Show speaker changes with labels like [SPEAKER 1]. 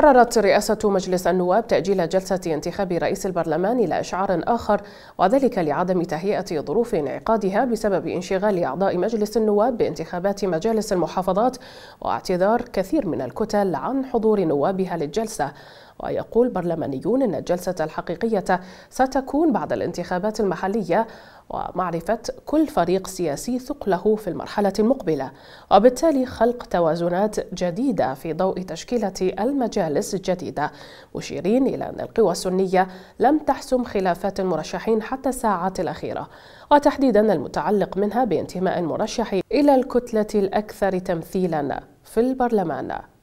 [SPEAKER 1] قررت رئاسة مجلس النواب تأجيل جلسة انتخاب رئيس البرلمان إلى إشعار آخر وذلك لعدم تهيئة ظروف انعقادها بسبب انشغال أعضاء مجلس النواب بانتخابات مجالس المحافظات واعتذار كثير من الكتل عن حضور نوابها للجلسة ويقول برلمانيون أن الجلسة الحقيقية ستكون بعد الانتخابات المحلية ومعرفة كل فريق سياسي ثقله في المرحلة المقبلة وبالتالي خلق توازنات جديدة في ضوء تشكيلة المجالس الجديدة مشيرين إلى أن القوى السنية لم تحسم خلافات المرشحين حتى الساعات الأخيرة وتحديدا المتعلق منها بانتماء المرشح إلى الكتلة الأكثر تمثيلا في البرلمان